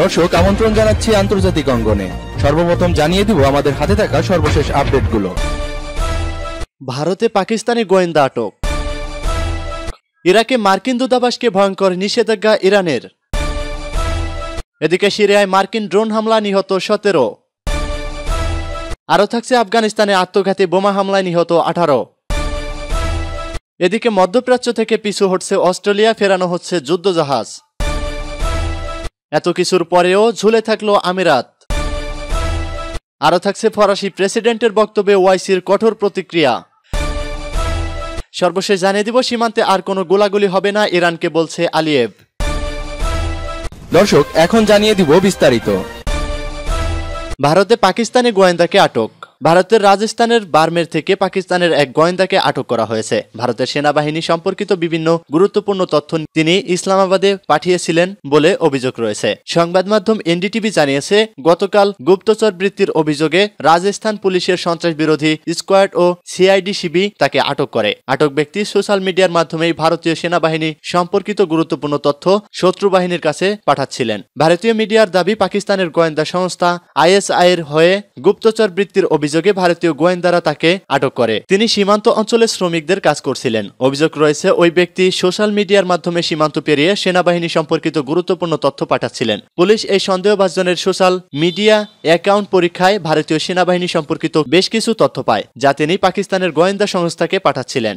দর্শক আমন্ত্রণ জানাচ্ছি আন্তর্জাতিক অঙ্গনে সর্বপ্রথম জানিয়ে দিব আমাদের হাতে থাকা সর্বশেষ আপডেটগুলো ভারতে পাকিস্তানি গোয়েন্দা আটক ইরাকে মার্কিন দূতাবাসকে ভয়ঙ্কর নিষেধাজ্ঞা ইরানের এদিকে সিরিয়ায় মার্কিন ড্রোন হামলা নিহত সতেরো আরও থাকছে আফগানিস্তানে আত্মঘাতী বোমা হামলায় নিহত আঠারো এদিকে মধ্যপ্রাচ্য থেকে পিছু হটছে অস্ট্রেলিয়া ফেরানো হচ্ছে যুদ্ধজাহাজ এত কিছুর পরেও ঝুলে থাকলো আমিরাত আরও থাকছে ফরাসি প্রেসিডেন্টের বক্তব্যে ওয়াইসির কঠোর প্রতিক্রিয়া সর্বশেষ জানিয়ে দিব সীমান্তে আর কোনো গোলাগুলি হবে না ইরানকে বলছে আলিয়েভ দর্শক এখন জানিয়ে দিব বিস্তারিত ভারতে পাকিস্তানি গোয়েন্দাকে আটক ভারতের রাজস্থানের বারমের থেকে পাকিস্তানের এক গোয়েন্দাকে আটক করা হয়েছে ভারতের সেনাবাহিনী সম্পর্কিত বিভিন্ন গুরুত্বপূর্ণ তথ্য তিনি ইসলামাবাদে পাঠিয়েছিলেন বলে অভিযোগ রয়েছে সংবাদ মাধ্যম এনডিটিভি জানিয়েছে গতকাল গুপ্তচর বৃত্তির অভিযোগে রাজস্থান পুলিশের সন্ত্রাস বিরোধী স্কোয়াড ও সিআইডি সিবি তাকে আটক করে আটক ব্যক্তি সোশ্যাল মিডিয়ার মাধ্যমেই ভারতীয় সেনাবাহিনী সম্পর্কিত গুরুত্বপূর্ণ তথ্য শত্রু বাহিনীর কাছে পাঠাচ্ছিলেন ভারতীয় মিডিয়ার দাবি পাকিস্তানের গোয়েন্দা সংস্থা আইএসআইয়ের হয়ে গুপ্তচর বৃত্তির অভিযোগ অভিযোগে ভারতীয় গোয়েন্দারা তাকে আটক করে তিনি সীমান্ত অঞ্চলে শ্রমিকদের কাজ করছিলেন অভিযোগ রয়েছে ওই ব্যক্তি সোশ্যাল মিডিয়ার মাধ্যমে সীমান্ত পেরিয়ে সেনাবাহিনী সম্পর্কিত গুরুত্বপূর্ণ তথ্য পাঠাচ্ছিলেন পুলিশ এই সন্দেহভাজনের সোশ্যাল মিডিয়া অ্যাকাউন্ট পরীক্ষায় ভারতীয় সেনাবাহিনী সম্পর্কিত বেশ কিছু তথ্য পায় যা তিনি পাকিস্তানের গোয়েন্দা সংস্থাকে পাঠাচ্ছিলেন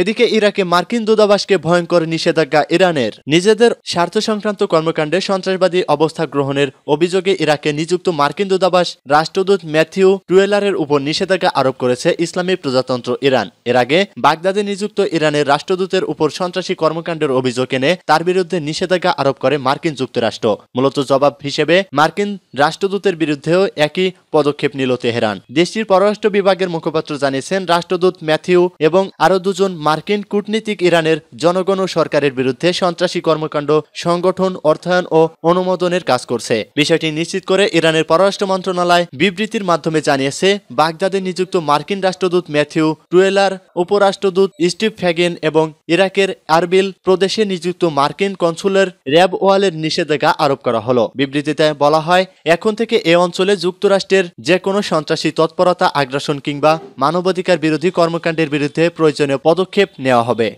এদিকে ইরাকে মার্কিন দূতাবাসকে ভয়ঙ্কর নিষেধাজ্ঞা ইরানের নিজেদের স্বার্থ সংক্রান্ত কর্মকাণ্ডে সন্ত্রাসবাদী অবস্থা গ্রহণের অভিযোগে ইরাকে নিযুক্ত মার্কিন দূতাবাস রাষ্ট্রদূত ম্যাথিউ টুয়েলারের উপর নিষেধাজ্ঞা আরোপ করেছে ইসলামী প্রজাতন্ত্র ইরান এর আগে বাগদাদে নিযুক্ত ইরানের রাষ্ট্রদূতের উপর সন্ত্রাসী কর্মকাণ্ডের অভিযোগ এনে তার বিরুদ্ধে নিষেধাজ্ঞা আরোপ করে মার্কিন যুক্তরাষ্ট্র মূলত জবাব হিসেবে মার্কিন রাষ্ট্রদূতের বিরুদ্ধেও একই পদক্ষেপ নিল তেহরান দেশটির পররাষ্ট্র বিভাগের মুখপাত্র জানিয়েছেন রাষ্ট্রদূত ম্যাথিউ এবং আরও দুজন মার্কিন কূটনীতিক ইরানের জনগণ ও সরকারের বিরুদ্ধে সন্ত্রাসী কর্মকাণ্ড সংগঠন অর্থায়ন ও অনুমোদনের কাজ করছে বিষয়টি নিশ্চিত করে ইরানের পররাষ্ট্র মন্ত্রণালয় বিবৃতির মাধ্যমে জানিয়েছে বাগদাদে নিযুক্ত মার্কিন রাষ্ট্রদূত ম্যাথিউ টুয়েলার উপরাষ্ট্রদূত স্টিভ ফ্যাগেন এবং ইরাকের আরবিল প্রদেশে নিযুক্ত মার্কিন কনসুলের র্যাব ওয়ালের নিষেধাজ্ঞা আরোপ করা হলো বিবৃতিতে বলা হয় এখন থেকে এ অঞ্চলে যুক্তরাষ্ট্রের যে কোনো সন্ত্রাসী তৎপরতা আগ্রাসন কিংবা মানবাধিকার বিরোধী কর্মকাণ্ডের বিরুদ্ধে প্রয়োজনীয় পদক্ষেপ পদক্ষেপ নেওয়া হবে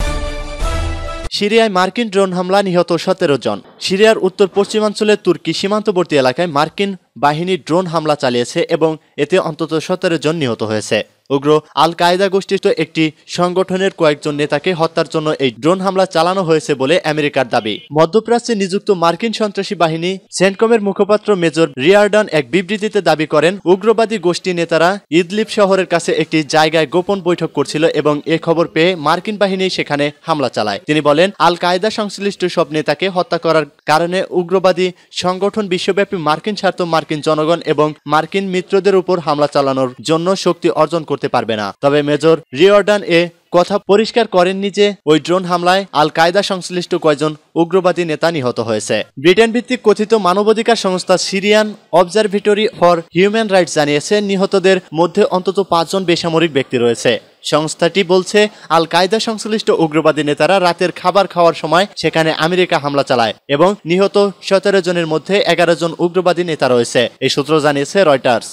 সিরিয়ায় মার্কিন ড্রোন হামলা নিহত সতেরো জন সিরিয়ার উত্তর পশ্চিমাঞ্চলে তুর্কি সীমান্তবর্তী এলাকায় মার্কিন বাহিনী ড্রোন হামলা চালিয়েছে এবং এতে অন্তত সতেরো জন নিহত হয়েছে উগ্র আল কায়দা গোষ্ঠীর একটি সংগঠনের কয়েকজন নেতাকে হত্যার জন্য এই ড্রোন হামলা চালানো হয়েছে বলে আমেরিকার দাবি মধ্যপ্রাচ্যে নিযুক্ত মার্কিন সন্ত্রাসী বাহিনী সেন্টকমের মুখপাত্র মেজর রিয়ার্ডন এক বিবৃতিতে দাবি করেন উগ্রবাদী গোষ্ঠী নেতারা ইদলিপ শহরের কাছে একটি জায়গায় গোপন বৈঠক করছিল এবং এ খবর পেয়ে মার্কিন বাহিনী সেখানে হামলা চালায় তিনি বলেন আল কায়দা সংশ্লিষ্ট সব নেতাকে হত্যা করার কারণে উগ্রবাদী সংগঠন বিশ্বব্যাপী মার্কিন স্বার্থ মার্কিন জনগণ এবং মার্কিন মিত্রদের উপর হামলা চালানোর জন্য শক্তি অর্জন করতে করতে পারবে না তবে মেজর রিওর্ডান এ কথা পরিষ্কার করেননি যে ওই ড্রোন হামলায় আল কায়দা সংশ্লিষ্ট কয়জন উগ্রবাদী নেতা নিহত হয়েছে ব্রিটেন ভিত্তিক কথিত মানবাধিকার সংস্থা Syrian Observatory for Human Rights জানিয়েছে নিহতদের মধ্যে অন্তত পাঁচজন বেসামরিক ব্যক্তি রয়েছে সংস্থাটি বলছে আল কায়দা সংশ্লিষ্ট উগ্রবাদী নেতারা রাতের খাবার খাওয়ার সময় সেখানে আমেরিকা হামলা চালায় এবং নিহত সতেরো জনের মধ্যে এগারো জন উগ্রবাদী নেতা রয়েছে এই সূত্র জানিয়েছে রয়টার্স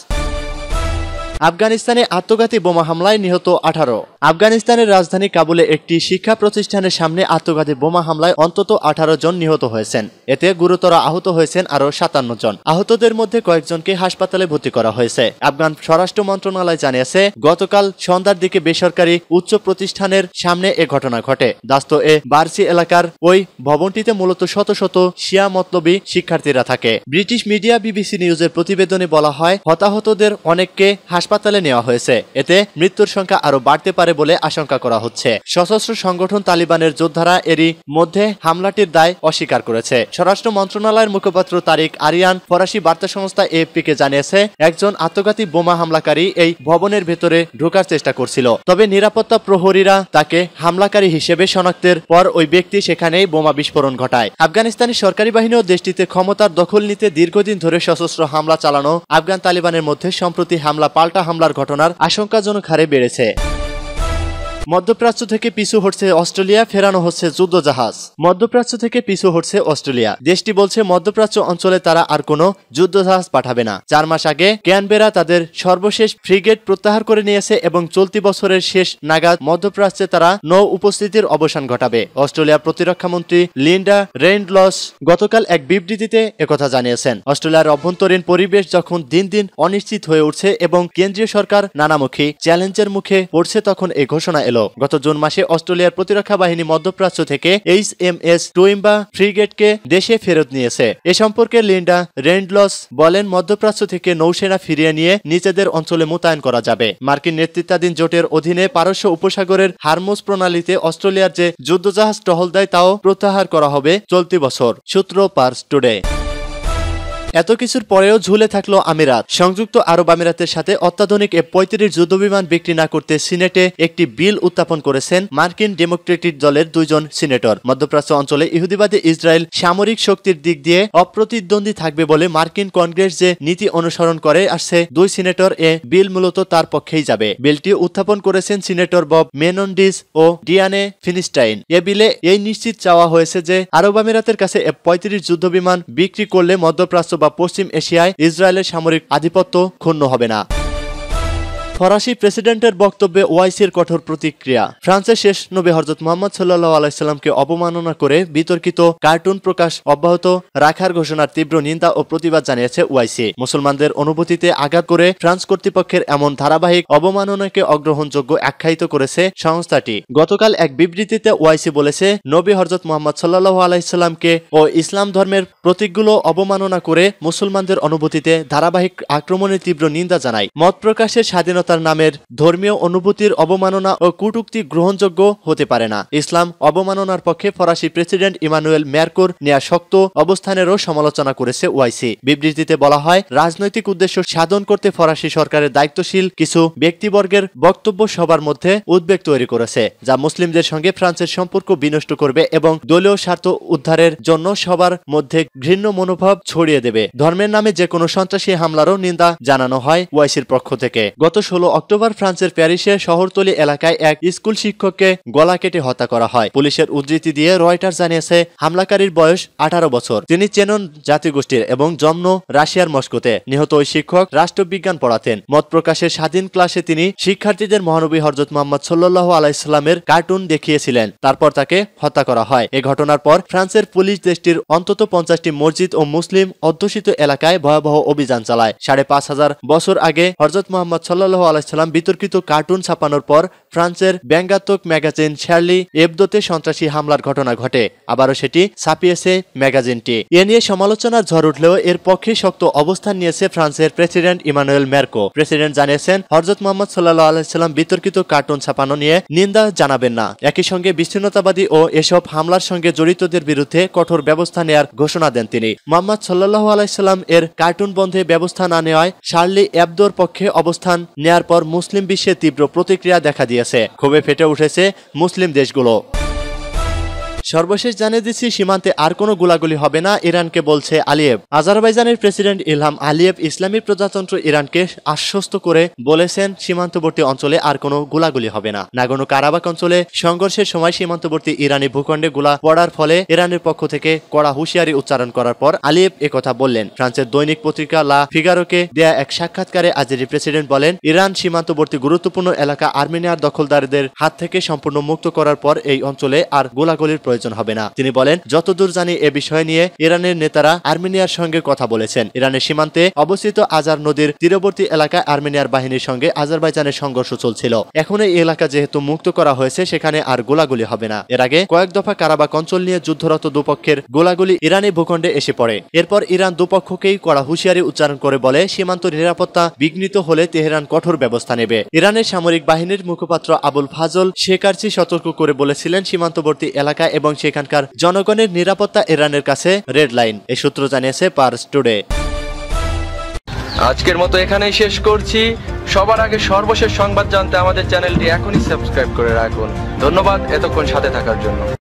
আফগানিস্তানে আত্মঘাতী বোমা হামলায় নিহত আঠারো আফগানিস্তানের রাজধানী কাবুলে একটি শিক্ষা প্রতিষ্ঠানের সামনে আত্মঘাতী বোমা হামলায় অন্তত আঠারো জন নিহত হয়েছেন এতে গুরুতর আহত হয়েছেন আরও সাতান্ন জন আহতদের মধ্যে কয়েকজনকে হাসপাতালে ভর্তি করা হয়েছে আফগান স্বরাষ্ট্র মন্ত্রণালয় জানিয়েছে গতকাল সন্ধ্যার দিকে বেসরকারি উচ্চ প্রতিষ্ঠানের সামনে এ ঘটনা ঘটে দাস্ত এ বার্সি এলাকার ওই ভবনটিতে মূলত শত শত শিয়া মতলবী শিক্ষার্থীরা থাকে ব্রিটিশ মিডিয়া বিবিসি নিউজের প্রতিবেদনে বলা হয় হতাহতদের অনেককে হাসপাতাল হাসপাতালে নেওয়া হয়েছে এতে মৃত্যুর সংখ্যা আরও বাড়তে পারে বলে আশঙ্কা করা হচ্ছে সশস্ত্র সংগঠন তালিবানের যোদ্ধারা এরই মধ্যে হামলাটির দায় অস্বীকার করেছে স্বরাষ্ট্র মন্ত্রণালয়ের মুখপাত্র তারিক আরিয়ান ফরাসি বার্তা সংস্থা কে জানিয়েছে একজন আত্মঘাতী বোমা হামলাকারী এই ভবনের ভেতরে ঢোকার চেষ্টা করছিল তবে নিরাপত্তা প্রহরীরা তাকে হামলাকারী হিসেবে শনাক্তের পর ওই ব্যক্তি সেখানেই বোমা বিস্ফোরণ ঘটায় আফগানিস্তানের সরকারি বাহিনীও দেশটিতে ক্ষমতার দখল নিতে দীর্ঘদিন ধরে সশস্ত্র হামলা চালানো আফগান তালিবানের মধ্যে সম্প্রতি হামলা পাল্টা হামলার ঘটনার আশঙ্কাজনক হারে বেড়েছে মধ্যপ্রাচ্য থেকে পিছু হটছে অস্ট্রেলিয়া ফেরানো হচ্ছে যুদ্ধজাহাজ মধ্যপ্রাচ্য থেকে পিছু হটছে অস্ট্রেলিয়া দেশটি বলছে মধ্যপ্রাচ্য অঞ্চলে তারা আর কোনো যুদ্ধজাহাজ পাঠাবে না চার মাস আগে ক্যানবেরা তাদের সর্বশেষ ফ্রিগেট প্রত্যাহার করে নিয়েছে এবং চলতি বছরের শেষ নাগাদ মধ্যপ্রাচ্যে তারা নৌ উপস্থিতির অবসান ঘটাবে অস্ট্রেলিয়ার মন্ত্রী লিন্ডা রেইনলস গতকাল এক বিবৃতিতে একথা জানিয়েছেন অস্ট্রেলিয়ার অভ্যন্তরীণ পরিবেশ যখন দিন দিন অনিশ্চিত হয়ে উঠছে এবং কেন্দ্রীয় সরকার নানামুখী চ্যালেঞ্জের মুখে পড়ছে তখন এই ঘোষণা এলো গত জুন মাসে অস্ট্রেলিয়ার প্রতিরক্ষা বাহিনী মধ্যপ্রাচ্য থেকে এইচ এম এস টুইম্বা ফ্রিগেটকে দেশে ফেরত নিয়েছে এ সম্পর্কে লিন্ডা রেন্ডলস বলেন মধ্যপ্রাচ্য থেকে নৌসেনা ফিরিয়ে নিয়ে নিজেদের অঞ্চলে মোতায়েন করা যাবে মার্কিন নেতৃত্বাধীন জোটের অধীনে পারস্য উপসাগরের হারমোস প্রণালীতে অস্ট্রেলিয়ার যে যুদ্ধজাহাজ টহল দেয় তাও প্রত্যাহার করা হবে চলতি বছর সূত্র পার্স টুডে এত কিছুর পরেও ঝুলে থাকলো আমিরাত সংযুক্ত আরব আমিরাতের সাথে অত্যাধুনিক এ পঁয়ত্রিশ যুদ্ধবিমান বিক্রি না করতে সিনেটে একটি বিল উত্থাপন করেছেন মার্কিন ডেমোক্রেটিক দলের দুইজন সিনেটর মধ্যপ্রাচ্য অঞ্চলে ইহুদিবাদী ইসরায়েল সামরিক শক্তির দিক দিয়ে অপ্রতিদ্বন্দ্বী থাকবে বলে মার্কিন কংগ্রেস যে নীতি অনুসরণ করে আসছে দুই সিনেটর এ বিল মূলত তার পক্ষেই যাবে বিলটি উত্থাপন করেছেন সিনেটর বব মেনন্ডিস ও ডিয়ানে ফিনিস্টাইন এ বিলে এই নিশ্চিত চাওয়া হয়েছে যে আরব আমিরাতের কাছে পঁয়ত্রিশ যুদ্ধবিমান বিক্রি করলে মধ্যপ্রাচ্য বা পশ্চিম এশিয়ায় ইসরায়েলের সামরিক আধিপত্য ক্ষুণ্ণ হবে না ফরাসি প্রেসিডেন্টের বক্তব্যে ওয়াইসির কঠোর প্রতিক্রিয়া ফ্রান্সের শেষ নবী হজরত মোহাম্মদ সাল্লাহ আলাইসাল্লামকে অবমাননা করে বিতর্কিত কার্টুন প্রকাশ অব্যাহত রাখার ঘোষণার তীব্র নিন্দা ও প্রতিবাদ জানিয়েছে ওয়াইসি মুসলমানদের অনুভূতিতে আঘাত করে ফ্রান্স কর্তৃপক্ষের এমন ধারাবাহিক অবমাননাকে অগ্রহণযোগ্য আখ্যায়িত করেছে সংস্থাটি গতকাল এক বিবৃতিতে ওয়াইসি বলেছে নবী হজরত মোহাম্মদ সাল্লাহ আলাইসাল্লামকে ও ইসলাম ধর্মের প্রতীকগুলো অবমাননা করে মুসলমানদের অনুভূতিতে ধারাবাহিক আক্রমণের তীব্র নিন্দা জানায় মত প্রকাশের স্বাধীনতা মানবতার নামের ধর্মীয় অনুভূতির অবমাননা ও কুটুক্তি গ্রহণযোগ্য হতে পারে না ইসলাম অবমাননার পক্ষে ফরাসি প্রেসিডেন্ট ইমানুয়েল ম্যারকোর নেয়া শক্ত অবস্থানেরও সমালোচনা করেছে ওয়াইসি বিবৃতিতে বলা হয় রাজনৈতিক উদ্দেশ্য সাধন করতে ফরাসি সরকারের দায়িত্বশীল কিছু ব্যক্তিবর্গের বক্তব্য সবার মধ্যে উদ্বেগ তৈরি করেছে যা মুসলিমদের সঙ্গে ফ্রান্সের সম্পর্ক বিনষ্ট করবে এবং দলীয় স্বার্থ উদ্ধারের জন্য সবার মধ্যে ঘৃণ্য মনোভাব ছড়িয়ে দেবে ধর্মের নামে যে কোনো সন্ত্রাসী হামলারও নিন্দা জানানো হয় ওয়াইসির পক্ষ থেকে গত ষোলো ষোলো অক্টোবর ফ্রান্সের প্যারিসের শহরতলি এলাকায় এক স্কুল শিক্ষককে গলা কেটে হত্যা করা হয় পুলিশের উদ্ধৃতি দিয়ে রয়টার জানিয়েছে হামলাকারীর বয়স আঠারো বছর তিনি চেনন জাতিগোষ্ঠীর এবং জন্ম রাশিয়ার মস্কোতে নিহত ওই শিক্ষক রাষ্ট্রবিজ্ঞান পড়াতেন মত প্রকাশের স্বাধীন ক্লাসে তিনি শিক্ষার্থীদের মহানবী হরজত মোহাম্মদ সাল্লাহ আলাইস্লামের কার্টুন দেখিয়েছিলেন তারপর তাকে হত্যা করা হয় এ ঘটনার পর ফ্রান্সের পুলিশ দেশটির অন্তত পঞ্চাশটি মসজিদ ও মুসলিম অধ্যুষিত এলাকায় ভয়াবহ অভিযান চালায় সাড়ে পাঁচ হাজার বছর আগে হরজত মোহাম্মদ সাল্লাহ আলাহিসাল্লাম বিতর্কিত কার্টুন ছাপানোর পর ফ্রান্সের ব্যঙ্গাত্মক ম্যাগাজিন শ্যার্লি এবদোতে সন্ত্রাসী হামলার ঘটনা ঘটে আবারও সেটি ছাপিয়েছে ম্যাগাজিনটি এ নিয়ে সমালোচনার ঝড় উঠলেও এর পক্ষে শক্ত অবস্থান নিয়েছে ফ্রান্সের প্রেসিডেন্ট ইমানুয়েল মেরকো প্রেসিডেন্ট জানিয়েছেন হরজত মোহাম্মদ সাল্লাহ আলাইসাল্লাম বিতর্কিত কার্টুন ছাপানো নিয়ে নিন্দা জানাবেন না একই সঙ্গে বিচ্ছিন্নতাবাদী ও এসব হামলার সঙ্গে জড়িতদের বিরুদ্ধে কঠোর ব্যবস্থা নেয়ার ঘোষণা দেন তিনি মোহাম্মদ সাল্লাহ আলাইসাল্লাম এর কার্টুন বন্ধে ব্যবস্থা না নেওয়ায় শার্লি অ্যাবদোর পক্ষে অবস্থান নেয় নেয়ার পর মুসলিম বিশ্বে তীব্র প্রতিক্রিয়া দেখা দিয়েছে ক্ষোভে ফেটে উঠেছে মুসলিম দেশগুলো সর্বশেষ জানিয়ে দিচ্ছি সীমান্তে আর কোনো গোলাগুলি হবে না ইরানকে বলছে আলিয়েভ আজারবাইজানের প্রেসিডেন্ট ইলহাম আলিয়েভ ইসলামী প্রজাতন্ত্র ইরানকে আশ্বস্ত করে বলেছেন সীমান্তবর্তী অঞ্চলে আর কোনো গোলাগুলি হবে না নাগনো কারাবাক অঞ্চলে সংঘর্ষের সময় সীমান্তবর্তী ইরানি ভূখণ্ডে গোলা পড়ার ফলে ইরানের পক্ষ থেকে কড়া হুঁশিয়ারি উচ্চারণ করার পর আলিয়েভ একথা বললেন ফ্রান্সের দৈনিক পত্রিকা লা ফিগারোকে দেয়া এক সাক্ষাৎকারে আজেরি প্রেসিডেন্ট বলেন ইরান সীমান্তবর্তী গুরুত্বপূর্ণ এলাকা আর্মেনিয়ার দখলদারদের হাত থেকে সম্পূর্ণ মুক্ত করার পর এই অঞ্চলে আর গোলাগুলির প্রয়োজন হবে না তিনি বলেন যতদূর জানি এ বিষয় নিয়ে ইরানের নেতারা আর্মেনিয়ার সঙ্গে কথা বলেছেন ইরানের সীমান্তে অবস্থিত আজার নদীর তীরবর্তী এলাকায় আর্মেনিয়ার বাহিনীর সঙ্গে আজারবাইজানের সংঘর্ষ চলছিল এখন এই এলাকা যেহেতু মুক্ত করা হয়েছে সেখানে আর গোলাগুলি হবে না এর আগে কয়েক দফা কারাবাক অঞ্চল নিয়ে যুদ্ধরত দুপক্ষের গোলাগুলি ইরানি ভূখণ্ডে এসে পড়ে এরপর ইরান দুপক্ষকেই কড়া হুঁশিয়ারি উচ্চারণ করে বলে সীমান্ত নিরাপত্তা বিঘ্নিত হলে তেহরান কঠোর ব্যবস্থা নেবে ইরানের সামরিক বাহিনীর মুখপাত্র আবুল ফাজল শেখার্চি সতর্ক করে বলেছিলেন সীমান্তবর্তী এলাকা এবং সেখানকার জনগণের নিরাপত্তা ইরানের কাছে রেড লাইন এ সূত্র জানিয়েছে পার্স টুডে আজকের মতো এখানেই শেষ করছি সবার আগে সর্বশেষ সংবাদ জানতে আমাদের চ্যানেলটি এখনই সাবস্ক্রাইব করে রাখুন ধন্যবাদ এতক্ষণ সাথে থাকার জন্য